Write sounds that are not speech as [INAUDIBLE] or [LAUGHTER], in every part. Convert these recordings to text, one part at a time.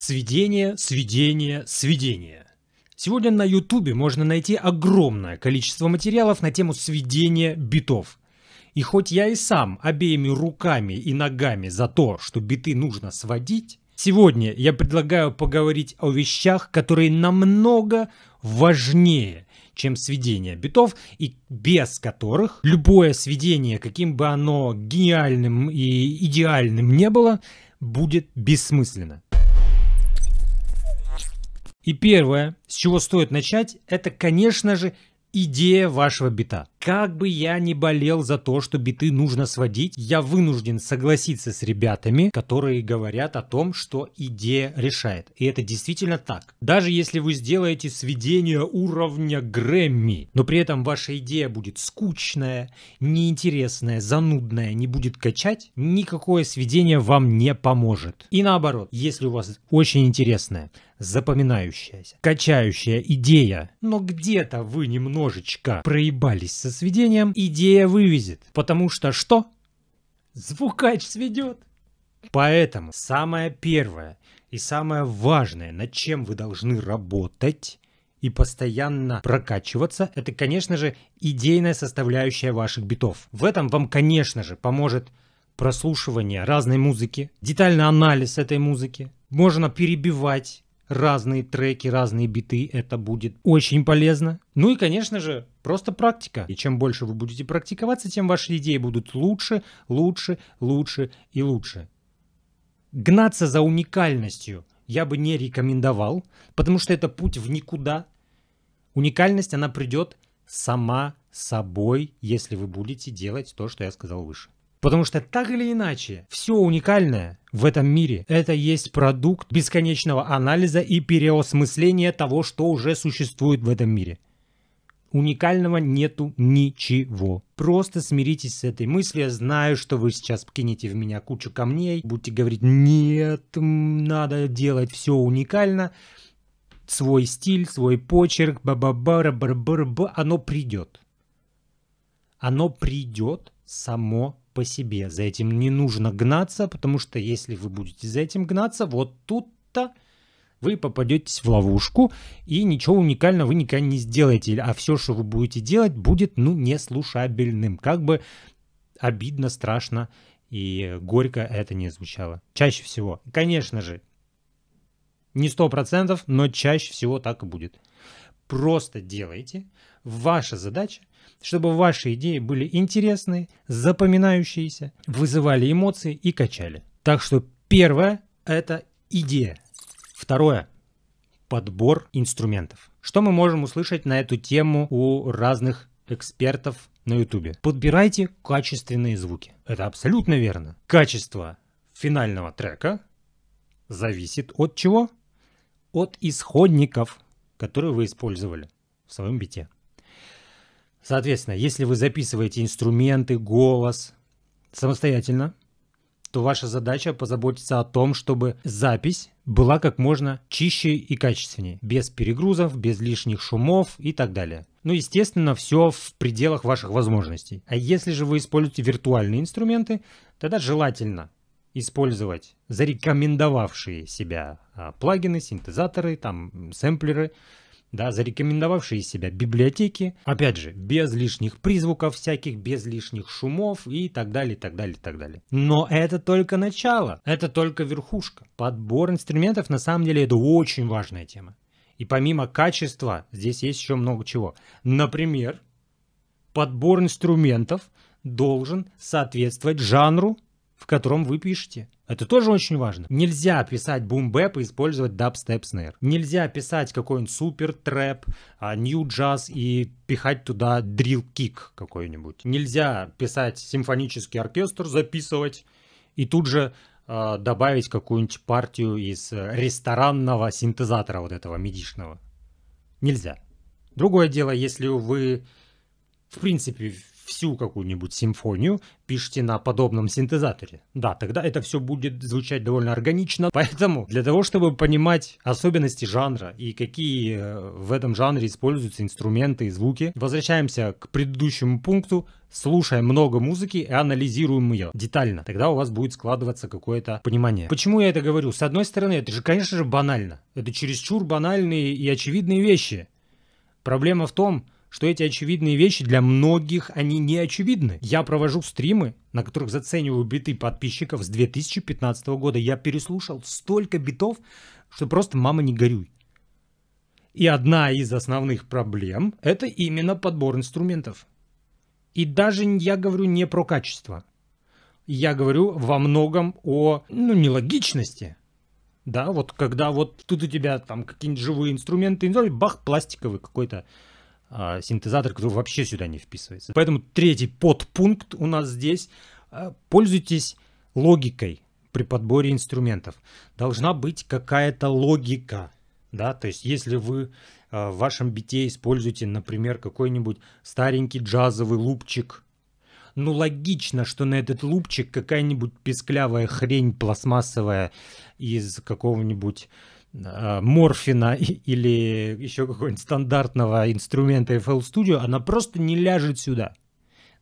Сведение, сведение, сведение. Сегодня на Ютубе можно найти огромное количество материалов на тему сведения битов. И хоть я и сам обеими руками и ногами за то, что биты нужно сводить, сегодня я предлагаю поговорить о вещах, которые намного важнее, чем сведение битов, и без которых любое сведение, каким бы оно гениальным и идеальным не было, будет бессмысленно. И первое, с чего стоит начать, это, конечно же, идея вашего бита. Как бы я ни болел за то, что биты нужно сводить, я вынужден согласиться с ребятами, которые говорят о том, что идея решает. И это действительно так. Даже если вы сделаете сведение уровня Грэмми, но при этом ваша идея будет скучная, неинтересная, занудная, не будет качать, никакое сведение вам не поможет. И наоборот, если у вас очень интересная, запоминающаяся, качающая идея. Но где-то вы немножечко проебались со сведением, идея вывезет. Потому что что? Звукач сведет. Поэтому самое первое и самое важное, над чем вы должны работать и постоянно прокачиваться, это, конечно же, идейная составляющая ваших битов. В этом вам, конечно же, поможет прослушивание разной музыки, детальный анализ этой музыки. Можно перебивать разные треки, разные биты. Это будет очень полезно. Ну и, конечно же, просто практика. И чем больше вы будете практиковаться, тем ваши идеи будут лучше, лучше, лучше и лучше. Гнаться за уникальностью я бы не рекомендовал, потому что это путь в никуда. Уникальность, она придет сама собой, если вы будете делать то, что я сказал выше. Потому что так или иначе, все уникальное в этом мире – это есть продукт бесконечного анализа и переосмысления того, что уже существует в этом мире. Уникального нету ничего. Просто смиритесь с этой мыслью. Я знаю, что вы сейчас кинете в меня кучу камней, будете говорить «нет, надо делать все уникально», свой стиль, свой почерк, ба ба ба ба ба ба оно придет. Оно придет само по себе. За этим не нужно гнаться, потому что если вы будете за этим гнаться, вот тут-то вы попадетесь в ловушку, и ничего уникального вы никогда не сделаете. А все, что вы будете делать, будет, ну, неслушабельным. Как бы обидно, страшно и горько это не звучало. Чаще всего. Конечно же, не сто процентов, но чаще всего так и будет. Просто делайте. Ваша задача чтобы ваши идеи были интересные, запоминающиеся, вызывали эмоции и качали. Так что первое – это идея. Второе – подбор инструментов. Что мы можем услышать на эту тему у разных экспертов на ютубе? Подбирайте качественные звуки. Это абсолютно верно. Качество финального трека зависит от чего? От исходников, которые вы использовали в своем бите. Соответственно, если вы записываете инструменты, голос самостоятельно, то ваша задача позаботиться о том, чтобы запись была как можно чище и качественнее, без перегрузов, без лишних шумов и так далее. Ну, естественно, все в пределах ваших возможностей. А если же вы используете виртуальные инструменты, тогда желательно использовать зарекомендовавшие себя а, плагины, синтезаторы, там, сэмплеры, да, зарекомендовавшие себя библиотеки, опять же, без лишних призвуков всяких, без лишних шумов и так далее, так далее, так далее. Но это только начало, это только верхушка. Подбор инструментов на самом деле это очень важная тема. И помимо качества здесь есть еще много чего. Например, подбор инструментов должен соответствовать жанру котором вы пишете. Это тоже очень важно. Нельзя писать бумбэп и использовать дабстеп снэр. Нельзя писать какой-нибудь супер трэп, нью а, джаз и пихать туда дрил кик какой-нибудь. Нельзя писать симфонический оркестр, записывать и тут же э, добавить какую-нибудь партию из э, ресторанного синтезатора вот этого медишного. Нельзя. Другое дело, если вы в принципе всю какую-нибудь симфонию пишете на подобном синтезаторе. Да, тогда это все будет звучать довольно органично. Поэтому для того, чтобы понимать особенности жанра и какие э, в этом жанре используются инструменты и звуки, возвращаемся к предыдущему пункту, слушаем много музыки и анализируем ее детально. Тогда у вас будет складываться какое-то понимание. Почему я это говорю? С одной стороны, это же, конечно же, банально. Это чересчур банальные и очевидные вещи. Проблема в том, что что эти очевидные вещи для многих, они не очевидны. Я провожу стримы, на которых зацениваю биты подписчиков с 2015 года. Я переслушал столько битов, что просто мама не горюй. И одна из основных проблем – это именно подбор инструментов. И даже я говорю не про качество. Я говорю во многом о ну, нелогичности. Да, вот когда вот тут у тебя там какие-нибудь живые инструменты, бах, пластиковый какой-то а, синтезатор, который вообще сюда не вписывается. Поэтому третий подпункт у нас здесь. А, пользуйтесь логикой при подборе инструментов. Должна быть какая-то логика. Да? То есть если вы а, в вашем бите используете, например, какой-нибудь старенький джазовый лупчик – ну, логично, что на этот лупчик какая-нибудь песклявая хрень пластмассовая из какого-нибудь э, морфина или еще какого-нибудь стандартного инструмента FL Studio, она просто не ляжет сюда.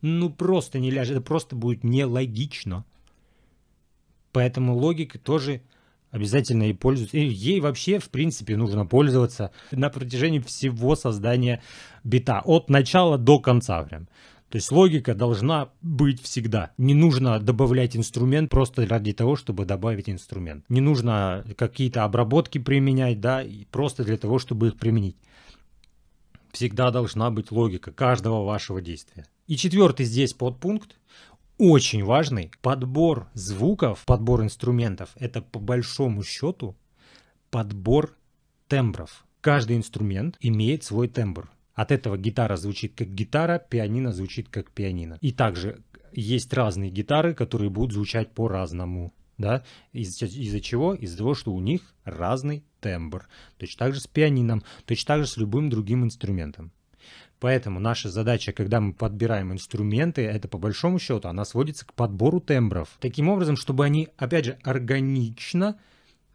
Ну, просто не ляжет, это просто будет нелогично. Поэтому логика тоже обязательно ей пользуются. И ей вообще, в принципе, нужно пользоваться на протяжении всего создания бита. От начала до конца прям. То есть логика должна быть всегда. Не нужно добавлять инструмент просто ради того, чтобы добавить инструмент. Не нужно какие-то обработки применять, да, просто для того, чтобы их применить. Всегда должна быть логика каждого вашего действия. И четвертый здесь подпункт очень важный подбор звуков, подбор инструментов – это по большому счету подбор тембров. Каждый инструмент имеет свой тембр. От этого гитара звучит как гитара, пианино звучит как пианино. И также есть разные гитары, которые будут звучать по-разному. Да? Из-за из чего? Из-за того, что у них разный тембр. Точно так же с пианином, точно так же с любым другим инструментом. Поэтому наша задача, когда мы подбираем инструменты, это по большому счету, она сводится к подбору тембров. Таким образом, чтобы они, опять же, органично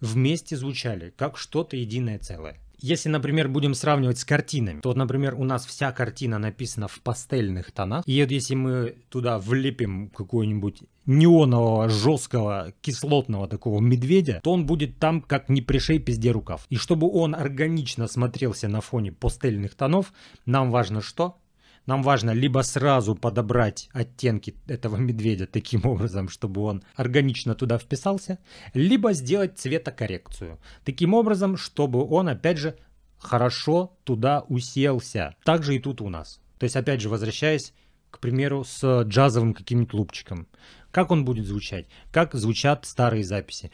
вместе звучали, как что-то единое целое. Если, например, будем сравнивать с картинами, то, например, у нас вся картина написана в пастельных тонах, и вот если мы туда влепим какую-нибудь неонового, жесткого, кислотного такого медведя, то он будет там как не пришей пизде рукав. И чтобы он органично смотрелся на фоне пастельных тонов, нам важно что? Нам важно либо сразу подобрать оттенки этого медведя таким образом, чтобы он органично туда вписался, либо сделать цветокоррекцию. Таким образом, чтобы он, опять же, хорошо туда уселся. Также и тут у нас. То есть, опять же, возвращаясь, к примеру, с джазовым каким-нибудь лупчиком. Как он будет звучать? Как звучат старые записи?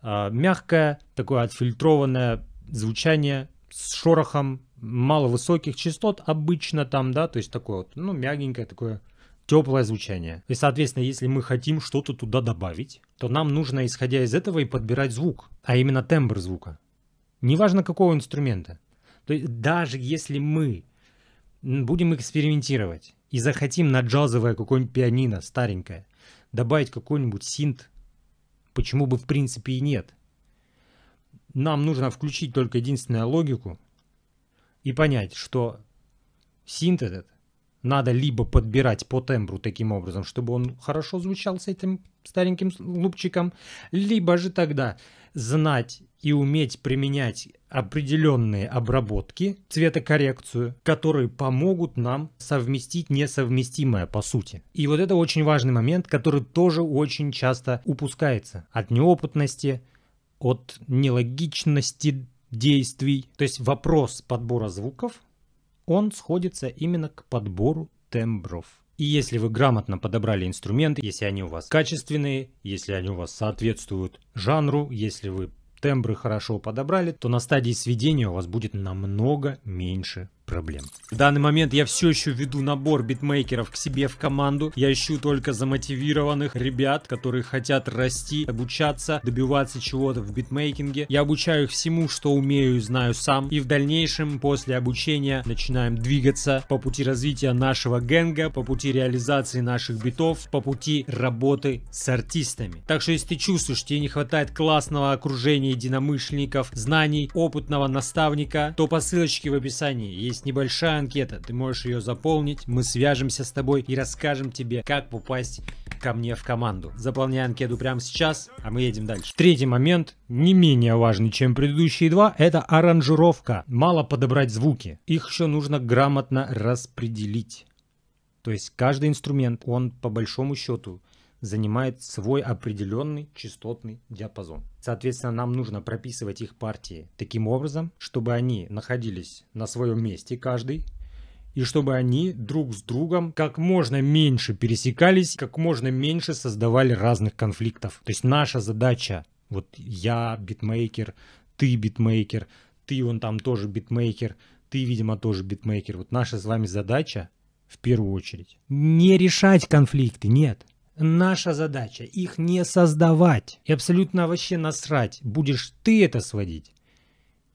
А, мягкое, такое отфильтрованное звучание с шорохом, мало высоких частот обычно там, да, то есть такое вот, ну, мягенькое такое теплое звучание. И, соответственно, если мы хотим что-то туда добавить, то нам нужно, исходя из этого, и подбирать звук, а именно тембр звука. Неважно, какого инструмента. То есть даже если мы будем экспериментировать и захотим на джазовое какое-нибудь пианино старенькое добавить какой-нибудь синт, почему бы в принципе и нет – нам нужно включить только единственную логику и понять, что синт этот надо либо подбирать по тембру таким образом, чтобы он хорошо звучал с этим стареньким лупчиком, либо же тогда знать и уметь применять определенные обработки, цветокоррекцию, которые помогут нам совместить несовместимое по сути. И вот это очень важный момент, который тоже очень часто упускается от неопытности, от нелогичности действий. То есть вопрос подбора звуков, он сходится именно к подбору тембров. И если вы грамотно подобрали инструменты, если они у вас качественные, если они у вас соответствуют жанру, если вы тембры хорошо подобрали, то на стадии сведения у вас будет намного меньше проблем. В данный момент я все еще веду набор битмейкеров к себе в команду. Я ищу только замотивированных ребят, которые хотят расти, обучаться, добиваться чего-то в битмейкинге. Я обучаю их всему, что умею и знаю сам. И в дальнейшем, после обучения, начинаем двигаться по пути развития нашего генга, по пути реализации наших битов, по пути работы с артистами. Так что, если ты чувствуешь, тебе не хватает классного окружения единомышленников, знаний, опытного наставника, то по ссылочке в описании есть есть небольшая анкета, ты можешь ее заполнить, мы свяжемся с тобой и расскажем тебе, как попасть ко мне в команду. Заполняй анкету прямо сейчас, а мы едем дальше. Третий момент, не менее важный, чем предыдущие два, это аранжировка. Мало подобрать звуки, их еще нужно грамотно распределить. То есть каждый инструмент, он по большому счету занимает свой определенный частотный диапазон. Соответственно, нам нужно прописывать их партии таким образом, чтобы они находились на своем месте каждый, и чтобы они друг с другом как можно меньше пересекались, как можно меньше создавали разных конфликтов. То есть наша задача, вот я битмейкер, ты битмейкер, ты он там тоже битмейкер, ты, видимо, тоже битмейкер. Вот наша с вами задача в первую очередь не решать конфликты, нет. Наша задача их не создавать. И абсолютно вообще насрать, будешь ты это сводить.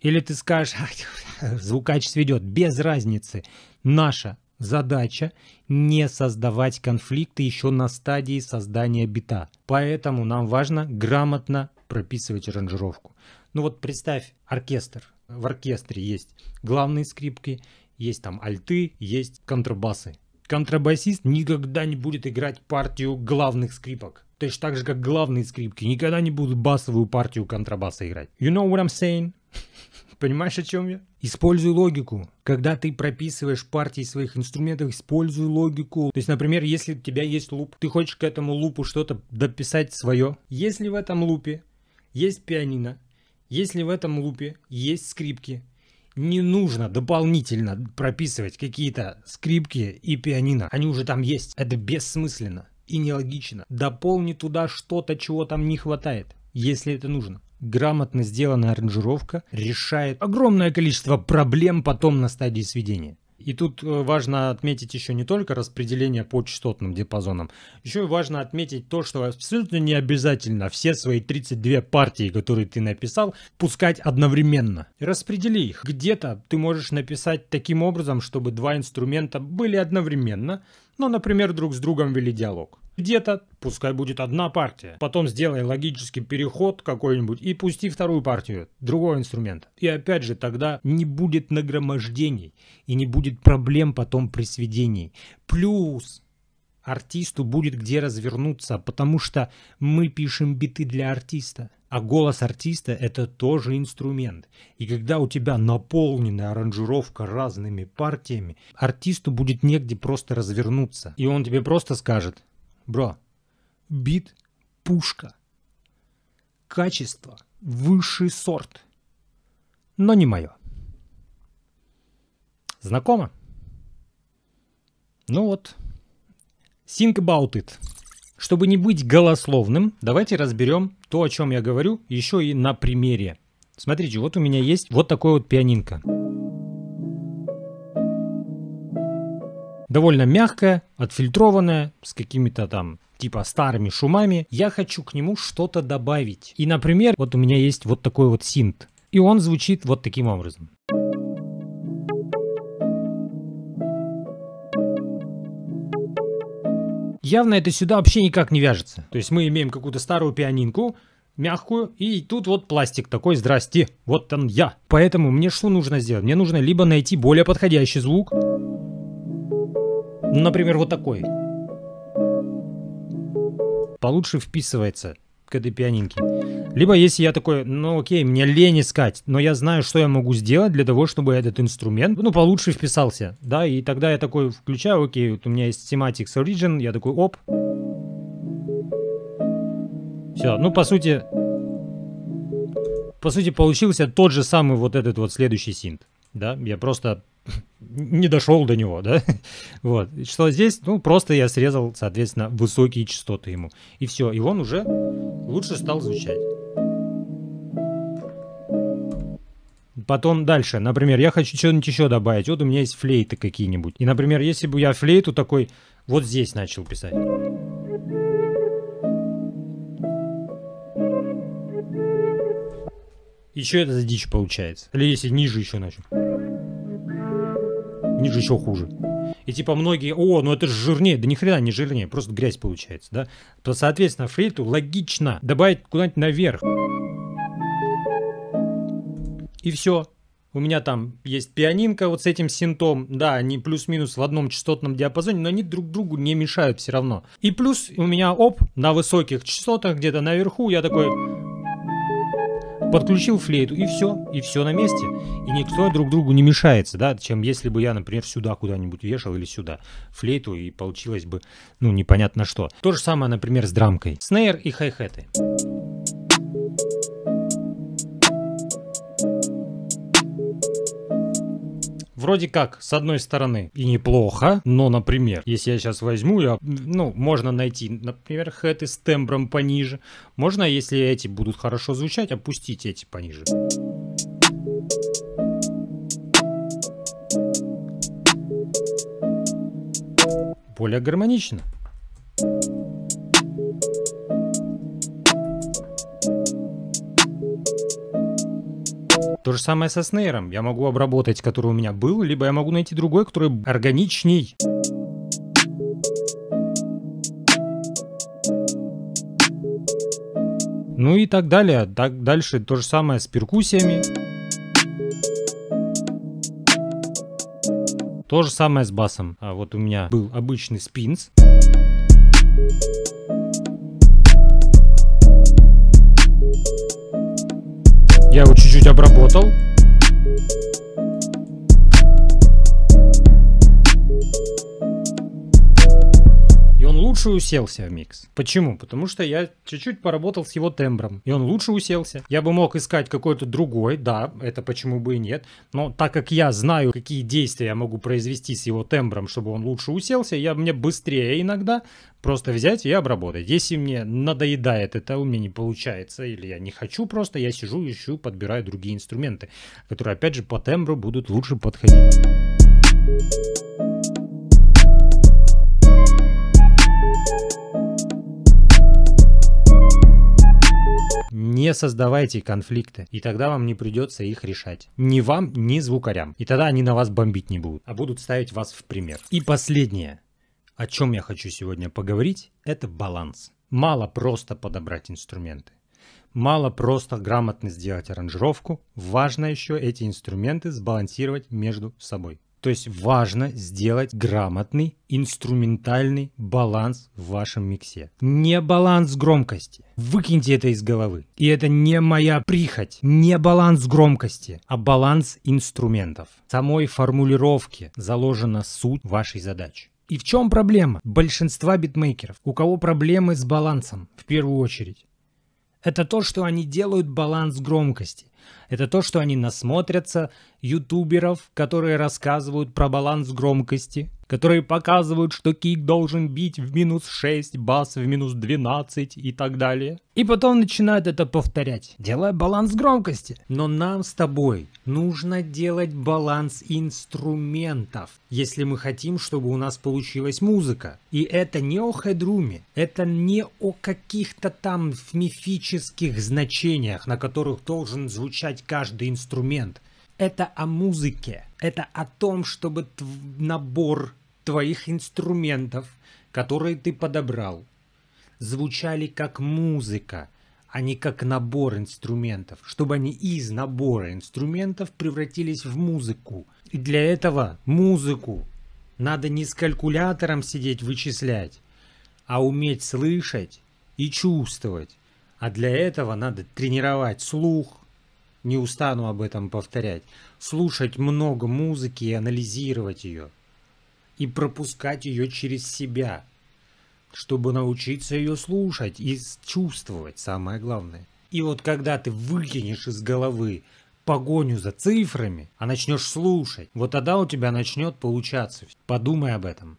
Или ты скажешь, [LAUGHS] звукач сведет, без разницы. Наша задача не создавать конфликты еще на стадии создания бита. Поэтому нам важно грамотно прописывать аранжировку. Ну вот представь оркестр. В оркестре есть главные скрипки, есть там альты, есть контрабасы контрабасист никогда не будет играть партию главных скрипок. то есть так же, как главные скрипки никогда не будут басовую партию контрабаса играть. You know what I'm saying? [LAUGHS] Понимаешь, о чем я? Используй логику. Когда ты прописываешь партии своих инструментов, используй логику. То есть, например, если у тебя есть луп, ты хочешь к этому лупу что-то дописать свое. Если в этом лупе есть пианино, если в этом лупе есть скрипки, не нужно дополнительно прописывать какие-то скрипки и пианино. Они уже там есть. Это бессмысленно и нелогично. Дополни туда что-то, чего там не хватает, если это нужно. Грамотно сделанная аранжировка решает огромное количество проблем потом на стадии сведения. И тут э, важно отметить еще не только распределение по частотным диапазонам, еще важно отметить то, что абсолютно не обязательно все свои 32 партии, которые ты написал, пускать одновременно. Распредели их. Где-то ты можешь написать таким образом, чтобы два инструмента были одновременно, но, например, друг с другом вели диалог. Где-то пускай будет одна партия. Потом сделай логический переход какой-нибудь и пусти вторую партию, другого инструмента. И опять же, тогда не будет нагромождений и не будет проблем потом при сведении. Плюс артисту будет где развернуться, потому что мы пишем биты для артиста. А голос артиста — это тоже инструмент. И когда у тебя наполненная аранжировка разными партиями, артисту будет негде просто развернуться. И он тебе просто скажет Бро, бит – пушка. Качество – высший сорт. Но не мое. Знакомо? Ну вот. Think about it. Чтобы не быть голословным, давайте разберем то, о чем я говорю, еще и на примере. Смотрите, вот у меня есть вот такой вот пианинка. довольно мягкое, отфильтрованное, с какими-то там типа старыми шумами. Я хочу к нему что-то добавить. И, например, вот у меня есть вот такой вот синт. И он звучит вот таким образом. Явно это сюда вообще никак не вяжется. То есть мы имеем какую-то старую пианинку, мягкую, и тут вот пластик такой, здрасте, вот он я. Поэтому мне что нужно сделать? Мне нужно либо найти более подходящий звук, Например, вот такой. Получше вписывается к этой пианинке. Либо если я такой, ну окей, мне лень искать, но я знаю, что я могу сделать для того, чтобы этот инструмент, ну, получше вписался, да, и тогда я такой включаю, окей, вот у меня есть Thematics Origin, я такой, оп. Все, ну, по сути, по сути, получился тот же самый вот этот вот следующий синт, да, я просто не дошел до него, да, [LAUGHS] вот, что здесь, ну, просто я срезал, соответственно, высокие частоты ему, и все, и он уже лучше стал звучать. Потом дальше, например, я хочу что-нибудь еще добавить, вот у меня есть флейты какие-нибудь, и, например, если бы я флейту такой вот здесь начал писать, еще это за дичь получается. Или если ниже еще начал них же еще хуже. И типа многие, о, ну это же жирнее. Да ни хрена не жирнее, просто грязь получается, да? То, соответственно, флейту логично добавить куда-нибудь наверх. И все. У меня там есть пианинка вот с этим синтом. Да, они плюс-минус в одном частотном диапазоне, но они друг другу не мешают все равно. И плюс у меня оп, на высоких частотах где-то наверху я такой подключил флейту, и все, и все на месте. И никто друг другу не мешается, да, чем если бы я, например, сюда куда-нибудь вешал или сюда флейту, и получилось бы, ну, непонятно что. То же самое, например, с драмкой. Снейр и хай-хеты. вроде как, с одной стороны, и неплохо, но, например, если я сейчас возьму, я, ну, можно найти, например, хэты с тембром пониже. Можно, если эти будут хорошо звучать, опустить эти пониже. Более гармонично. То же самое со снейром. Я могу обработать, который у меня был, либо я могу найти другой, который органичней. Ну и так далее. Так, дальше то же самое с перкуссиями. То же самое с басом. А вот у меня был обычный спинс. Thank you Я его чуть-чуть обработал. лучше уселся в микс. Почему? Потому что я чуть-чуть поработал с его тембром, и он лучше уселся. Я бы мог искать какой-то другой, да, это почему бы и нет, но так как я знаю, какие действия я могу произвести с его тембром, чтобы он лучше уселся, я мне быстрее иногда просто взять и обработать. Если мне надоедает это, у меня не получается, или я не хочу просто, я сижу, ищу, подбираю другие инструменты, которые, опять же, по тембру будут лучше подходить. не создавайте конфликты, и тогда вам не придется их решать. Ни вам, ни звукарям. И тогда они на вас бомбить не будут, а будут ставить вас в пример. И последнее, о чем я хочу сегодня поговорить, это баланс. Мало просто подобрать инструменты. Мало просто грамотно сделать аранжировку, важно еще эти инструменты сбалансировать между собой. То есть важно сделать грамотный инструментальный баланс в вашем миксе. Не баланс громкости, Выкиньте это из головы. И это не моя прихоть, не баланс громкости, а баланс инструментов. В самой формулировке заложена суть вашей задачи. И в чем проблема большинства битмейкеров? У кого проблемы с балансом в первую очередь? Это то, что они делают баланс громкости. Это то, что они насмотрятся ютуберов, которые рассказывают про баланс громкости, которые показывают, что кик должен бить в минус 6, бас в минус 12 и так далее. И потом начинают это повторять, делая баланс громкости. Но нам с тобой нужно делать баланс инструментов, если мы хотим, чтобы у нас получилась музыка. И это не о хедруме, это не о каких-то там мифических значениях, на которых должен звучать каждый инструмент. Это о музыке. Это о том, чтобы набор твоих инструментов, которые ты подобрал, звучали как музыка, а не как набор инструментов, чтобы они из набора инструментов превратились в музыку. И для этого музыку надо не с калькулятором сидеть вычислять, а уметь слышать и чувствовать. А для этого надо тренировать слух, не устану об этом повторять, слушать много музыки и анализировать ее и пропускать ее через себя, чтобы научиться ее слушать и чувствовать, самое главное. И вот когда ты выкинешь из головы погоню за цифрами, а начнешь слушать, вот тогда у тебя начнет получаться. Подумай об этом.